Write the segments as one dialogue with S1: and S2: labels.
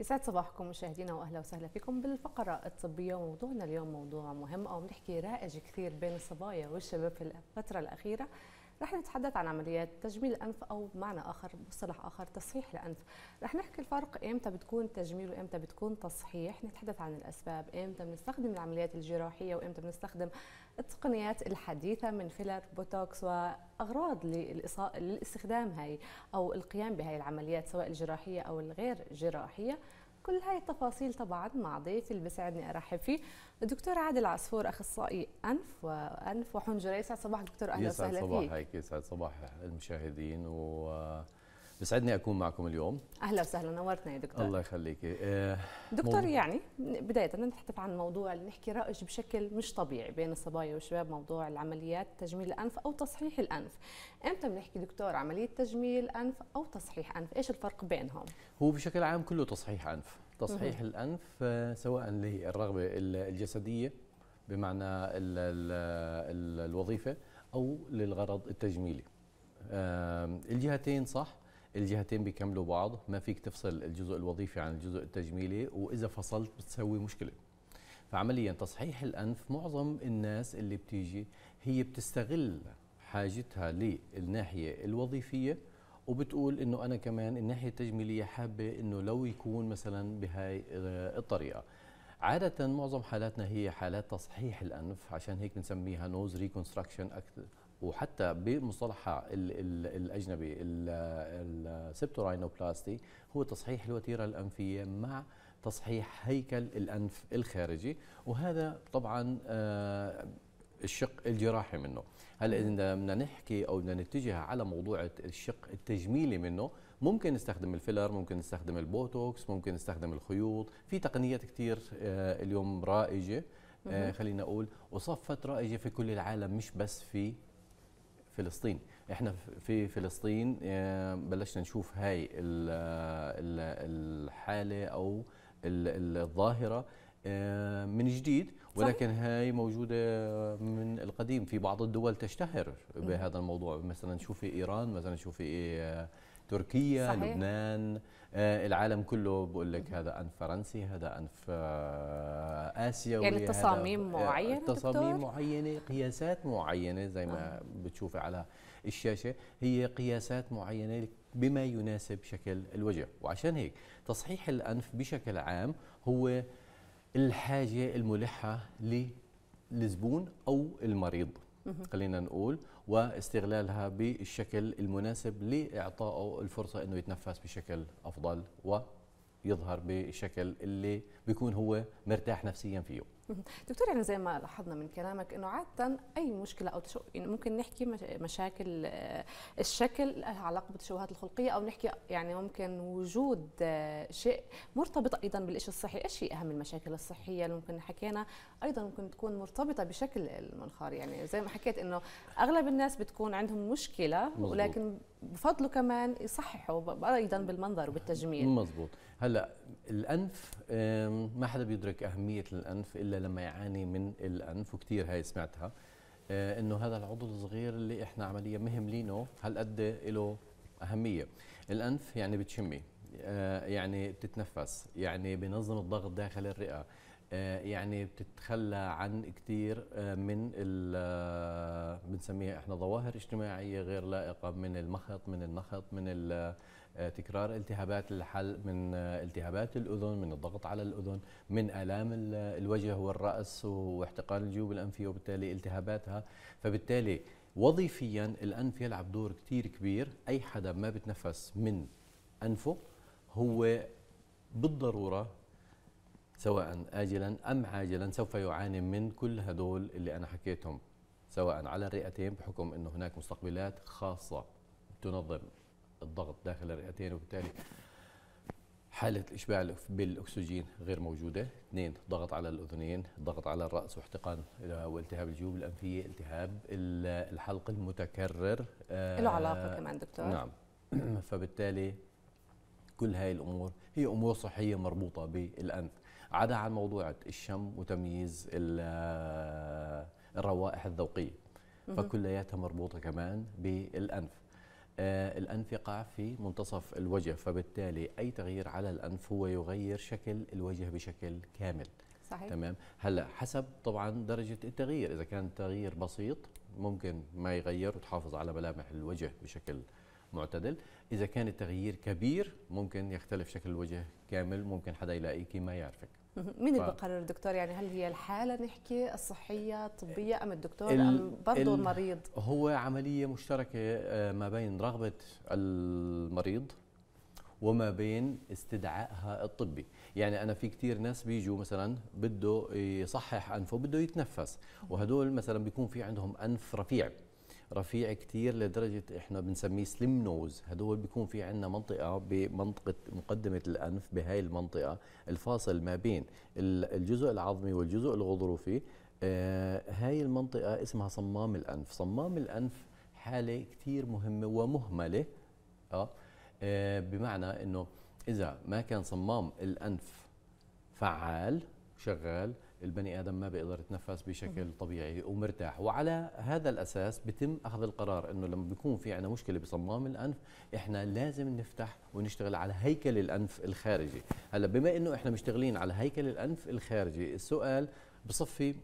S1: يسعد صباحكم مشاهدينا واهلا وسهلا فيكم بالفقره الطبيه وموضوعنا اليوم موضوع مهم او بنحكي رائج كثير بين الصبايا والشباب في الفتره الاخيره رح نتحدث عن عمليات تجميل الأنف أو بمعنى آخر مصطلح آخر تصحيح الأنف رح نحكي الفرق إمتى بتكون تجميل وإمتى بتكون تصحيح نتحدث عن الأسباب إمتى بنستخدم العمليات الجراحية وإمتى بنستخدم التقنيات الحديثة من فيلر بوتوكس وأغراض للاستخدام هاي أو القيام بهاي العمليات سواء الجراحية أو الغير جراحية كل هاي التفاصيل طبعا مع ضيفي اللي بيسعدني ارحب فيه الدكتور عادل عصفور اخصائي انف وانف وحنجره يسعد صباحك دكتور اهلا وسهلا فيك يسعد صباحك
S2: يسعد صباح المشاهدين و بسعدني اكون معكم اليوم
S1: اهلا وسهلا نورتنا يا دكتور
S2: الله يخليك إيه،
S1: دكتور مو... يعني بدايه نتحدث عن موضوع نحكي رائج بشكل مش طبيعي بين الصبايا والشباب موضوع العمليات تجميل الانف او تصحيح الانف امتى بنحكي دكتور عمليه تجميل انف او تصحيح انف ايش الفرق بينهم
S2: هو بشكل عام كله تصحيح انف تصحيح مم. الانف آه، سواء للرغبه الجسديه بمعنى الـ الـ الـ الوظيفه او للغرض التجميلي الجهتين صح الجهتين بيكملوا بعض ما فيك تفصل الجزء الوظيفي عن الجزء التجميلي واذا فصلت بتسوي مشكله فعمليا تصحيح الانف معظم الناس اللي بتيجي هي بتستغل حاجتها للناحيه الوظيفيه وبتقول انه انا كمان الناحيه التجميليه حابه انه لو يكون مثلا بهاي آه، الطريقه عادة معظم حالاتنا هي حالات تصحيح الأنف عشان هيك بنسميها نوز ريكونستراكشن وحتى بمصطلحها الاجنبي السبتوراينوبلاستي هو تصحيح الوتيره الانفيه مع تصحيح هيكل الانف الخارجي وهذا طبعا آه، الشق الجراحي منه هلا اذا بدنا نحكي او بدنا نتجه على موضوع الشق التجميلي منه ممكن نستخدم الفيلر ممكن نستخدم البوتوكس ممكن نستخدم الخيوط في تقنيات كثير آه، اليوم رائجه آه، خلينا نقول وصفت رائجه في كل العالم مش بس في فلسطين احنا في فلسطين آه، بلشنا نشوف هاي الحاله او الظاهره آه، من جديد ولكن صح. هاي موجودة من القديم في بعض الدول تشتهر بهذا الموضوع مثلا شوفي إيران مثلا شوفي تركيا صحيح. لبنان آه، العالم كله بقول لك هذا انف فرنسي هذا انف آه، اسيوي يعني تصاميم آه، معينه تصاميم معينه قياسات معينه زي ما آه. بتشوفي على الشاشه هي قياسات معينه بما يناسب شكل الوجه وعشان هيك تصحيح الانف بشكل عام هو الحاجه الملحه للزبون او المريض خلينا نقول واستغلالها بالشكل المناسب لاعطائه الفرصه انه يتنفس بشكل افضل ويظهر بالشكل اللي بيكون هو مرتاح نفسيا فيه
S1: دكتور يعني زي ما لاحظنا من كلامك انه عاده اي مشكله او تشو... يعني ممكن نحكي مشاكل آه، الشكل لها علاقه بالتشوهات الخلقيه او نحكي يعني ممكن وجود آه، شيء مرتبط ايضا بالشيء الصحي، ايش هي اهم المشاكل الصحيه اللي ممكن حكينا ايضا ممكن تكون مرتبطه بشكل المنخار يعني زي ما حكيت انه اغلب الناس بتكون عندهم مشكله ولكن بفضله كمان يصححوا ايضا بالمنظر وبالتجميل مزبوط
S2: هلا الانف ما حدا بيدرك اهميه الانف الا لما يعاني من الانف وكثير هاي سمعتها آه، انه هذا العضو الصغير اللي احنا عمليا مهملينه هالقد له اهميه الانف يعني بتشمي آه، يعني بتتنفس يعني بنظم الضغط داخل الرئه آه، يعني بتتخلى عن كثير من بنسميها احنا ظواهر اجتماعيه غير لائقه من المخط من النخط من آه، تكرار التهابات الحلق من آه، التهابات الأذن من الضغط على الأذن من آلام الوجه والرأس واحتقان الجيوب الأنفية وبالتالي التهاباتها فبالتالي وظيفيا الأنف يلعب دور كثير كبير أي حدا ما بتنفس من أنفه هو بالضرورة سواء آجلا أم عاجلا سوف يعاني من كل هدول اللي أنا حكيتهم سواء على الرئتين بحكم أنه هناك مستقبلات خاصة تنظم الضغط داخل الرئتين وبالتالي حالة الإشباع بالأكسجين غير موجودة اثنين ضغط على الأذنين ضغط على الرأس واحتقان والتهاب الجيوب الأنفية التهاب الحلق المتكرر آه، له علاقة كمان دكتور نعم فبالتالي كل هاي الأمور هي أمور صحية مربوطة بالأنف عدا عن موضوع الشم وتمييز آه، الروائح الذوقية فكلياتها مربوطة كمان بالأنف آه، الأنفقة في منتصف الوجه فبالتالي أي تغيير على الأنف هو يغير شكل الوجه بشكل كامل صحيح. تمام هلا حسب طبعا درجة التغيير إذا كان التغيير بسيط ممكن ما يغير وتحافظ على ملامح الوجه بشكل معتدل إذا كان التغيير كبير ممكن يختلف شكل الوجه كامل ممكن حدا يلاقيكي ما يعرفك
S1: مين ف... اللي بقرر دكتور يعني هل هي الحاله نحكي الصحيه الطبيه ام الدكتور ال... ام برضه ال... المريض
S2: هو عمليه مشتركه آه، ما بين رغبه المريض وما بين استدعائها الطبي يعني أنا في كثير ناس بيجوا مثلا بده يصحح أنفه بده يتنفس وهدول مثلا بيكون في عندهم أنف رفيع رفيع كثير لدرجه احنا بنسميه سليم نوز هدول بيكون في عندنا منطقه بمنطقه مقدمه الانف بهاي المنطقه الفاصل ما بين الجزء العظمي والجزء الغضروفي آه، هاي المنطقه اسمها صمام الانف صمام الانف حاله كثير مهمه ومهمله آه،, اه بمعنى انه اذا ما كان صمام الانف فعال شغال البني ادم ما بيقدر يتنفس بشكل طبيعي ومرتاح وعلى هذا الاساس بتم اخذ القرار انه لما بيكون في عندنا مشكله بصمام الانف احنا لازم نفتح ونشتغل على هيكل الانف الخارجي هلا بما انه احنا مشتغلين على هيكل الانف الخارجي السؤال بصفي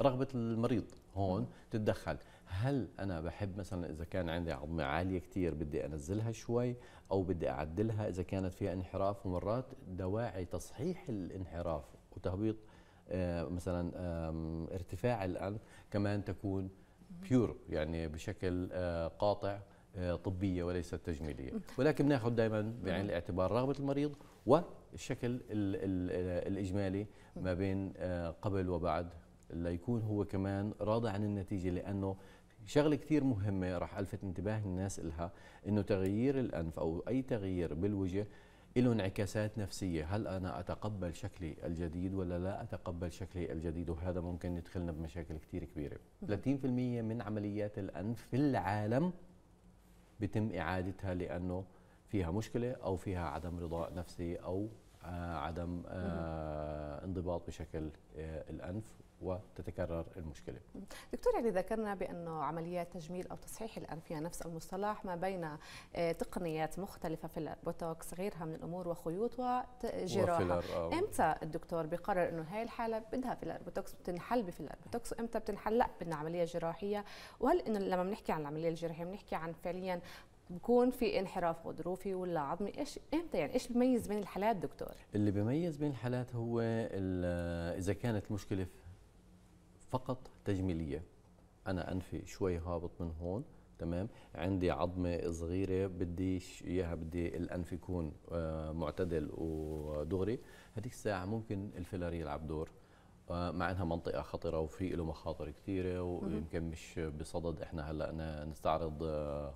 S2: رغبه المريض هون تتدخل هل انا بحب مثلا اذا كان عندي عظمه عاليه كثير بدي انزلها شوي او بدي اعدلها اذا كانت فيها انحراف ومرات دواعي تصحيح الانحراف وتهبيط آه، مثلا ارتفاع الانف كمان تكون بيور يعني بشكل آه، قاطع آه، طبيه وليست تجميليه ولكن بناخذ دائما بعين الاعتبار رغبه المريض والشكل الاجمالي ما بين قبل وبعد ليكون هو كمان راضي عن النتيجه لانه شغله كثير مهمه راح الفت انتباه الناس لها انه تغيير الانف او اي تغيير بالوجه له انعكاسات نفسية هل أنا أتقبل شكلي الجديد ولا لا أتقبل شكلي الجديد وهذا ممكن يدخلنا بمشاكل كتير كبيرة 30% من عمليات الأنف في العالم بتم إعادتها لأنه فيها مشكلة أو فيها عدم رضاء نفسي أو آه، عدم آه، انضباط بشكل آه، الانف وتتكرر المشكله.
S1: دكتور يعني ذكرنا بانه عمليات تجميل او تصحيح الانف هي نفس المصطلح ما بين تقنيات مختلفه في البوتوكس غيرها من الامور وخيوط وجراحه. امتى الدكتور بيقرر انه هاي الحاله بدها في البوتوكس بتنحل في البوتوكس وامتى بتنحل لا بدنا عمليه جراحيه وهل انه لما بنحكي عن العمليه الجراحيه بنحكي عن فعليا بكون في انحراف غضروفي ولا عظمي ايش امتى يعني ايش بيميز بين الحالات دكتور
S2: اللي بيميز بين الحالات هو اذا كانت المشكله فقط تجميليه انا انفي شوي هابط من هون تمام عندي عظمه صغيره بدي اياها بدي الانف يكون آه، معتدل ودغري هذيك الساعه ممكن الفيلر يلعب دور مع انها منطقه خطره وفي له مخاطر كثيره ويمكن مش بصدد احنا هلا نستعرض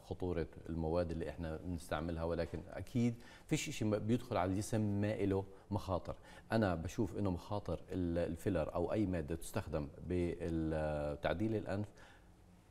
S2: خطوره المواد اللي احنا بنستعملها ولكن اكيد في شيء بيدخل على الجسم ما له مخاطر انا بشوف انه مخاطر الفيلر او اي ماده تستخدم بتعديل الانف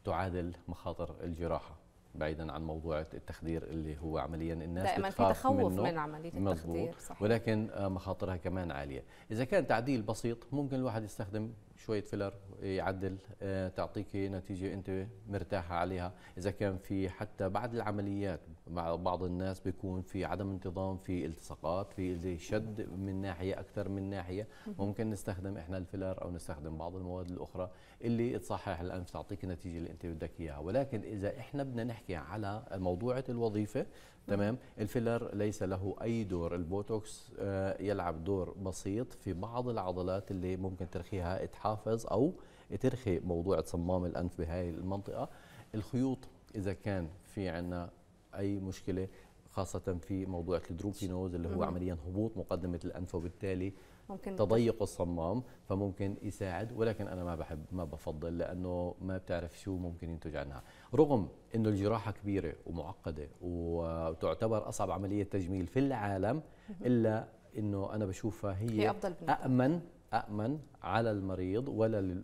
S2: تعادل مخاطر الجراحه بعيدا عن موضوع التخدير اللي هو عمليا الناس دائما في تخوف من عمليه التخدير صحيح. ولكن آه، مخاطرها كمان عاليه اذا كان تعديل بسيط ممكن الواحد يستخدم شويه فيلر يعدل آه، تعطيك نتيجه انت مرتاحه عليها اذا كان في حتى بعد العمليات مع بعض الناس بيكون في عدم انتظام في التصاقات في شد من ناحيه اكثر من ناحيه ممكن نستخدم احنا الفيلر او نستخدم بعض المواد الاخرى اللي تصحح الانف تعطيك النتيجه اللي انت بدك اياها ولكن اذا احنا بدنا نحكي على موضوعه الوظيفه تمام الفيلر ليس له اي دور البوتوكس آه، يلعب دور بسيط في بعض العضلات اللي ممكن ترخيها اتحاد تحافظ او ترخي موضوع صمام الانف بهاي المنطقه الخيوط اذا كان في عندنا اي مشكله خاصة في موضوع الدروبينوز اللي هو عمليا هبوط مقدمة الأنف وبالتالي
S1: ممكن تضيق
S2: الصمام فممكن يساعد ولكن أنا ما بحب ما بفضل لأنه ما بتعرف شو ممكن ينتج عنها رغم أنه الجراحة كبيرة ومعقدة وتعتبر أصعب عملية تجميل في العالم إلا أنه أنا بشوفها هي, هي أفضل امن أأمن على المريض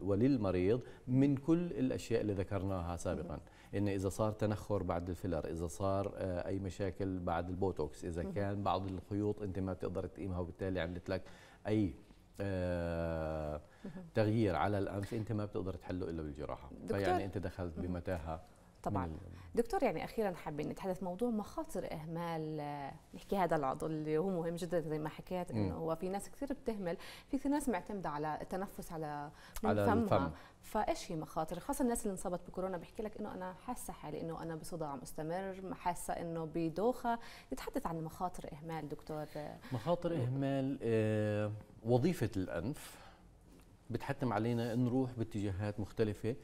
S2: وللمريض من كل الأشياء اللي ذكرناها سابقا إن إذا صار تنخر بعد الفيلر إذا صار آه، أي مشاكل بعد البوتوكس إذا كان بعض الخيوط أنت ما بتقدر تقيمها وبالتالي عملت لك أي آه، تغيير على الأنف أنت ما بتقدر تحله إلا بالجراحة فيعني أنت دخلت بمتاهة طبعا
S1: دكتور يعني اخيرا حابين نتحدث موضوع مخاطر اهمال آه، نحكي هذا العضو اللي هو مهم جدا زي ما حكيت انه هو في ناس كثير بتهمل في كثير ناس معتمده على التنفس على من على فمها الفم. فايش هي مخاطر خاصه الناس اللي انصابت بكورونا بحكي لك انه انا حاسه حالي انه انا بصداع مستمر حاسه انه بدوخه نتحدث عن مخاطر اهمال دكتور مخاطر
S2: اهمال آه، وظيفه الانف بتحتم علينا نروح باتجاهات مختلفه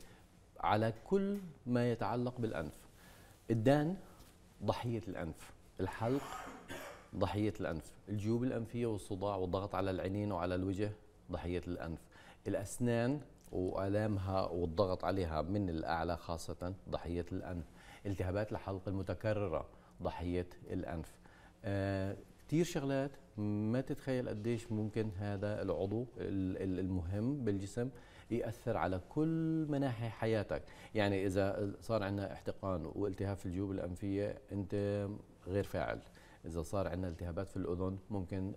S2: على كل ما يتعلق بالأنف الدان ضحية الأنف الحلق ضحية الأنف الجيوب الأنفية والصداع والضغط على العينين وعلى الوجه ضحية الأنف الأسنان وآلامها والضغط عليها من الأعلى خاصة ضحية الأنف التهابات الحلق المتكررة ضحية الأنف آه كثير شغلات ما تتخيل قديش ممكن هذا العضو المهم بالجسم يأثر على كل مناحي حياتك يعني إذا صار عندنا احتقان والتهاب في الجيوب الأنفية أنت غير فاعل إذا صار عندنا التهابات في الأذن ممكن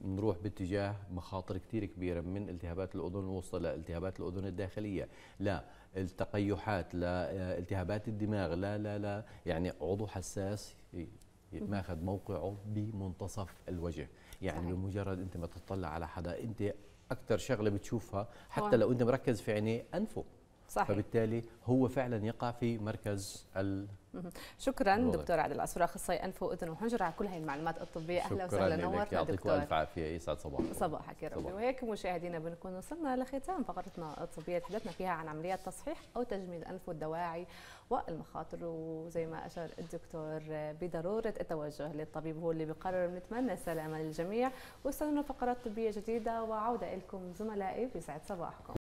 S2: نروح باتجاه مخاطر كثير كبيره من التهابات الاذن الوسطى لالتهابات الاذن الداخليه لا التقيحات لا آه، التهابات الدماغ لا لا لا يعني عضو حساس ماخذ موقعه بمنتصف الوجه يعني صحيح. بمجرد انت ما تطلع على حدا انت اكثر شغله بتشوفها حتى لو انت مركز في عينيه انفه صحيح. فبالتالي هو فعلا يقع في مركز ال
S1: شكرا الوضع. دكتور عادل الاسرى اخصائي انف واذن وحنجره على كل هاي المعلومات الطبيه اهلا وسهلا نورتنا دكتور يعطيكم الف
S2: عافيه يسعد صباحك صباحك
S1: يا رب وهيك مشاهدينا بنكون وصلنا لختام فقرتنا الطبيه تحدثنا فيها عن عمليات تصحيح او تجميل الانف والدواعي والمخاطر وزي ما اشار الدكتور بضروره التوجه للطبيب هو اللي بيقرر بنتمنى السلامه للجميع وصلنا فقرات طبيه جديده وعوده لكم زملائي بيسعد صباحكم